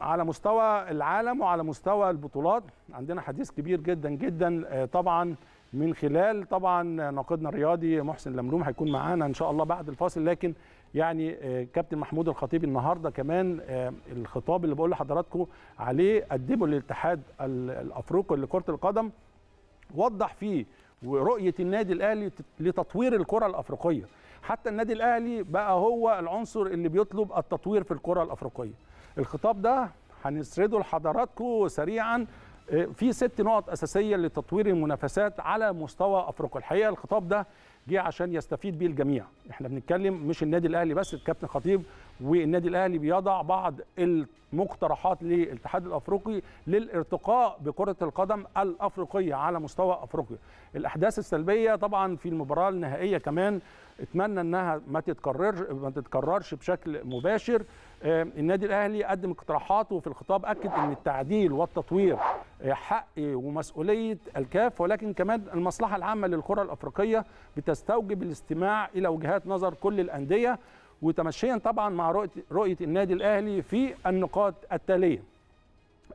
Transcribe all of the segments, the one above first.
على مستوى العالم وعلى مستوى البطولات عندنا حديث كبير جدا جدا آه، طبعا من خلال طبعا ناقدنا الرياضي محسن لملوم هيكون معانا ان شاء الله بعد الفاصل لكن يعني آه، كابتن محمود الخطيب النهارده كمان آه، الخطاب اللي بقول لحضراتكم عليه قدمه للاتحاد الافريقي لكره القدم وضح فيه ورؤيه النادي الاهلي لتطوير الكره الافريقيه حتى النادي الاهلي بقى هو العنصر اللي بيطلب التطوير في الكره الافريقيه الخطاب ده هنسرده لحضراتكم سريعا إيه، في ست نقط اساسيه لتطوير المنافسات على مستوى افريقيا الحقيقه الخطاب ده جه عشان يستفيد بيه الجميع احنا بنتكلم مش النادي الاهلي بس الكابتن خطيب والنادي الاهلي بيضع بعض المقترحات للاتحاد الافريقي للارتقاء بكره القدم الافريقيه على مستوى افريقيا الاحداث السلبيه طبعا في المباراه النهائيه كمان اتمنى انها ما تتكررش ما تتكررش بشكل مباشر آه، النادي الاهلي قدم اقتراحاته وفي الخطاب اكد ان التعديل والتطوير حق ومسؤوليه الكاف ولكن كمان المصلحه العامه للكره الافريقيه بتستوجب الاستماع الى وجهات نظر كل الانديه وتمشيا طبعا مع رؤيه النادي الاهلي في النقاط التاليه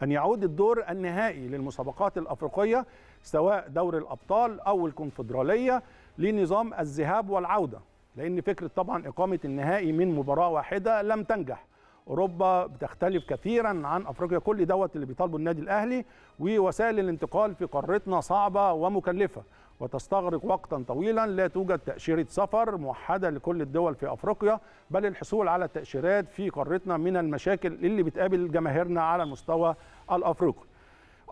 أن يعود الدور النهائي للمسابقات الأفريقية سواء دور الأبطال أو الكونفدرالية لنظام الذهاب والعودة لأن فكرة طبعا إقامة النهائي من مباراة واحدة لم تنجح اوروبا بتختلف كثيرا عن افريقيا كل دوت اللي بيطالبه النادي الاهلي ووسائل الانتقال في قارتنا صعبه ومكلفه وتستغرق وقتا طويلا لا توجد تأشيرة سفر موحدة لكل الدول في أفريقيا بل الحصول على التأشيرات في قارتنا من المشاكل اللي بتقابل جماهيرنا على المستوى الأفريقي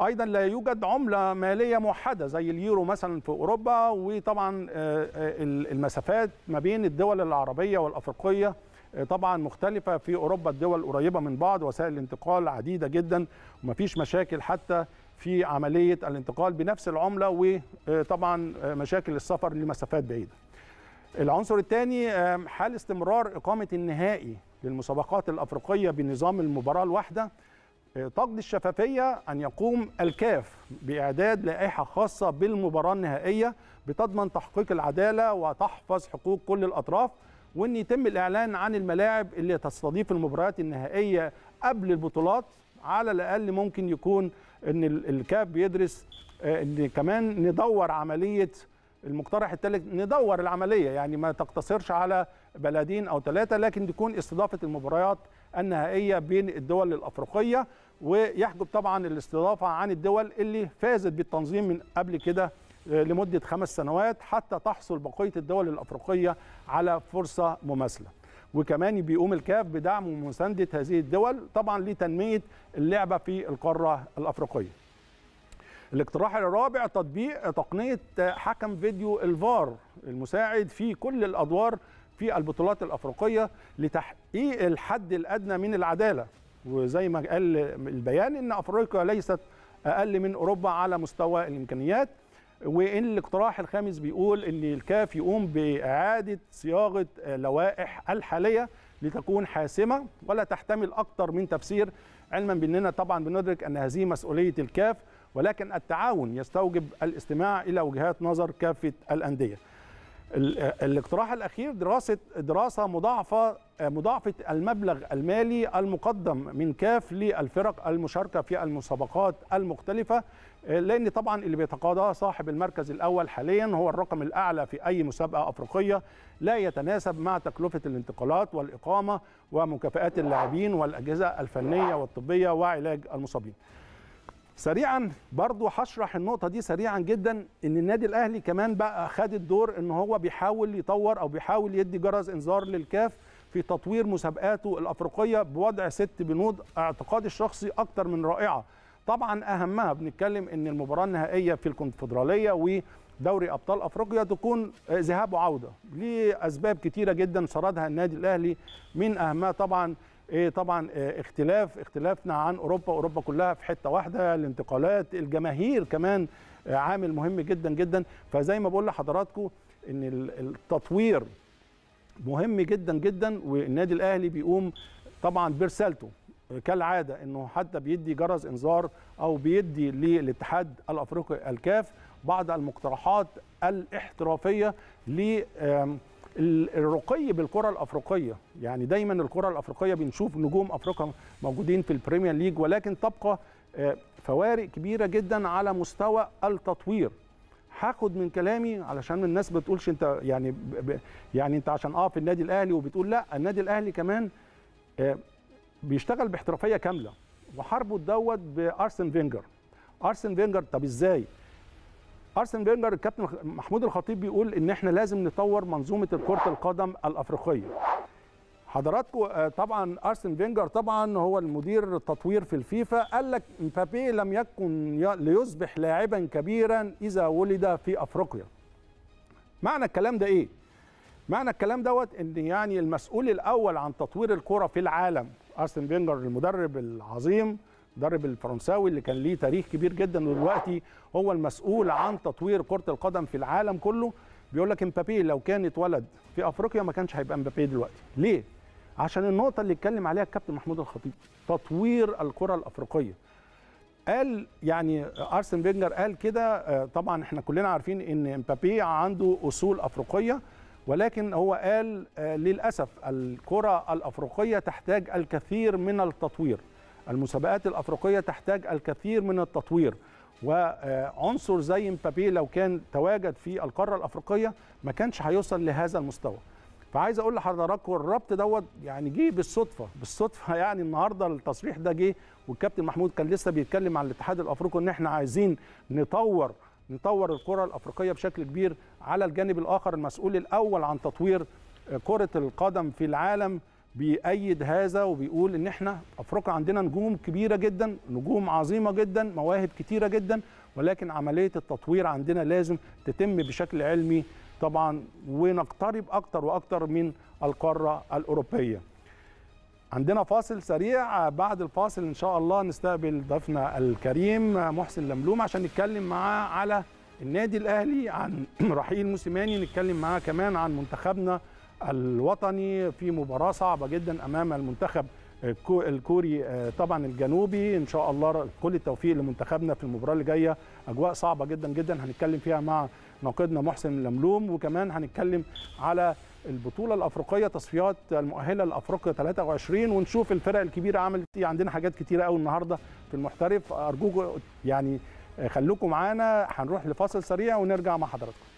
ايضا لا يوجد عمله ماليه موحده زي اليورو مثلا في اوروبا وطبعا آه، آه، المسافات ما بين الدول العربيه والافريقيه طبعا مختلفه في اوروبا الدول قريبه من بعض وسائل الانتقال عديده جدا ومفيش مشاكل حتى في عمليه الانتقال بنفس العمله وطبعا مشاكل السفر لمسافات بعيده. العنصر الثاني حال استمرار اقامه النهائي للمسابقات الافريقيه بنظام المباراه الواحده تقضي الشفافيه ان يقوم الكاف باعداد لائحه خاصه بالمباراه النهائيه بتضمن تحقيق العداله وتحفظ حقوق كل الاطراف وان يتم الاعلان عن الملاعب اللي تستضيف المباريات النهائيه قبل البطولات على الاقل ممكن يكون ان الكاف بيدرس آه، ان كمان ندور عمليه المقترح الثالث ندور العمليه يعني ما تقتصرش على بلدين او ثلاثه لكن تكون استضافه المباريات النهائيه بين الدول الافريقيه ويحجب طبعا الاستضافه عن الدول اللي فازت بالتنظيم من قبل كده لمده خمس سنوات حتى تحصل بقيه الدول الافريقيه على فرصه مماثله. وكمان بيقوم الكاف بدعم ومسانده هذه الدول طبعا لتنميه اللعبه في القاره الافريقيه. الاقتراح الرابع تطبيق تقنيه حكم فيديو الفار المساعد في كل الادوار في البطولات الافريقيه لتحقيق الحد الادنى من العداله وزي ما قال البيان ان افريقيا ليست اقل من اوروبا على مستوى الامكانيات الاقتراح الخامس بيقول ان الكاف يقوم باعاده صياغه لوائح الحاليه لتكون حاسمه ولا تحتمل اكثر من تفسير علما باننا طبعا بندرك ان هذه مسؤوليه الكاف ولكن التعاون يستوجب الاستماع الى وجهات نظر كافه الانديه الاقتراح الاخير دراسه دراسه مضاعفه مضاعفه المبلغ المالي المقدم من كاف للفرق المشاركه في المسابقات المختلفه لان طبعا اللي بيتقاضاه صاحب المركز الاول حاليا هو الرقم الاعلى في اي مسابقه افريقيه لا يتناسب مع تكلفه الانتقالات والاقامه ومكافئات اللاعبين والاجهزه الفنيه والطبيه وعلاج المصابين سريعا برضو هشرح النقطه دي سريعا جدا ان النادي الاهلي كمان بقى خد الدور ان هو بيحاول يطور او بيحاول يدي جرس انذار للكاف في تطوير مسابقاته الافريقيه بوضع ست بنود اعتقادي الشخصي اكتر من رائعه طبعا اهمها بنتكلم ان المباراه النهائيه في الكونفدراليه ودوري ابطال افريقيا تكون آه، ذهاب وعوده لاسباب كتيره جدا سردها النادي الاهلي من اهمها طبعا ايه طبعا آه، اختلاف اختلافنا عن اوروبا اوروبا كلها في حته واحده الانتقالات الجماهير كمان آه، عامل مهم جدا جدا فزي ما بقول لحضراتكم ان التطوير مهم جدا جدا والنادي الاهلي بيقوم طبعا برسالته كالعاده انه حتى بيدي جرس انذار او بيدي للاتحاد الافريقي الكاف بعض المقترحات الاحترافيه ل الرقي بالكره الافريقيه يعني دايما الكره الافريقيه بنشوف نجوم افريقيا موجودين في البريمير ليج ولكن تبقى آه، فوارق كبيره جدا على مستوى التطوير هاخد من كلامي علشان الناس ما تقولش انت يعني ب... يعني انت عشان اه في النادي الاهلي وبتقول لا النادي الاهلي كمان آه، بيشتغل باحترافيه كامله وحاربه دوت بارسن فينجر ارسن فينجر طب ازاي ارسن فينجر الكابتن محمود الخطيب بيقول ان احنا لازم نطور منظومه كره القدم الافريقيه حضراتكم آه، طبعا ارسن فينجر طبعا هو المدير التطوير في الفيفا قال لك مبابي لم يكن ليصبح لاعبا كبيرا اذا ولد في افريقيا معنى الكلام ده ايه معنى الكلام دوت ان يعني المسؤول الاول عن تطوير الكره في العالم ارسن فينجر المدرب العظيم المدرب الفرنساوي اللي كان ليه تاريخ كبير جدا ودلوقتي هو المسؤول عن تطوير كره القدم في العالم كله بيقول لك امبابي لو كان اتولد في افريقيا ما كانش هيبقى امبابي دلوقتي ليه عشان النقطه اللي اتكلم عليها الكابتن محمود الخطيب تطوير الكره الافريقيه قال يعني ارسن فينجر قال كده آه، طبعا احنا كلنا عارفين ان امبابي عنده اصول افريقيه ولكن هو قال آه، للاسف الكره الافريقيه تحتاج الكثير من التطوير المسابقات الافريقيه تحتاج الكثير من التطوير وعنصر زي مبابي لو كان تواجد في القاره الافريقيه ما كانش هيوصل لهذا المستوى فعايز اقول لحضراتكم الربط دوت يعني جه بالصدفه بالصدفه يعني النهارده التصريح ده جه والكابتن محمود كان لسه بيتكلم عن الاتحاد الافريقي ان احنا عايزين نطور نطور الكره الافريقيه بشكل كبير على الجانب الاخر المسؤول الاول عن تطوير آه، كره القدم في العالم بيأيد هذا وبيقول ان احنا افريقيا عندنا نجوم كبيره جدا نجوم عظيمه جدا مواهب كتيره جدا ولكن عمليه التطوير عندنا لازم تتم بشكل علمي طبعا ونقترب اكتر واكتر من القاره الاوروبيه عندنا فاصل سريع بعد الفاصل ان شاء الله نستقبل ضيفنا الكريم محسن لملوم عشان نتكلم معاه على النادي الاهلي عن رحيل موسيماني نتكلم معاه كمان عن منتخبنا الوطني في مباراه صعبه جدا امام المنتخب الكوري آه، طبعا الجنوبي ان شاء الله كل التوفيق لمنتخبنا في المباراه اللي جايه اجواء صعبه جدا جدا هنتكلم فيها مع ناقدنا محسن لملوم وكمان هنتكلم على البطوله الافريقيه تصفيات المؤهله لافريقيا 23 ونشوف الفرق الكبيره عملت ايه عندنا حاجات كتيره قوي النهارده في المحترف ارجوكم يعني آه، خلوكم معانا هنروح لفاصل سريع ونرجع مع حضراتكم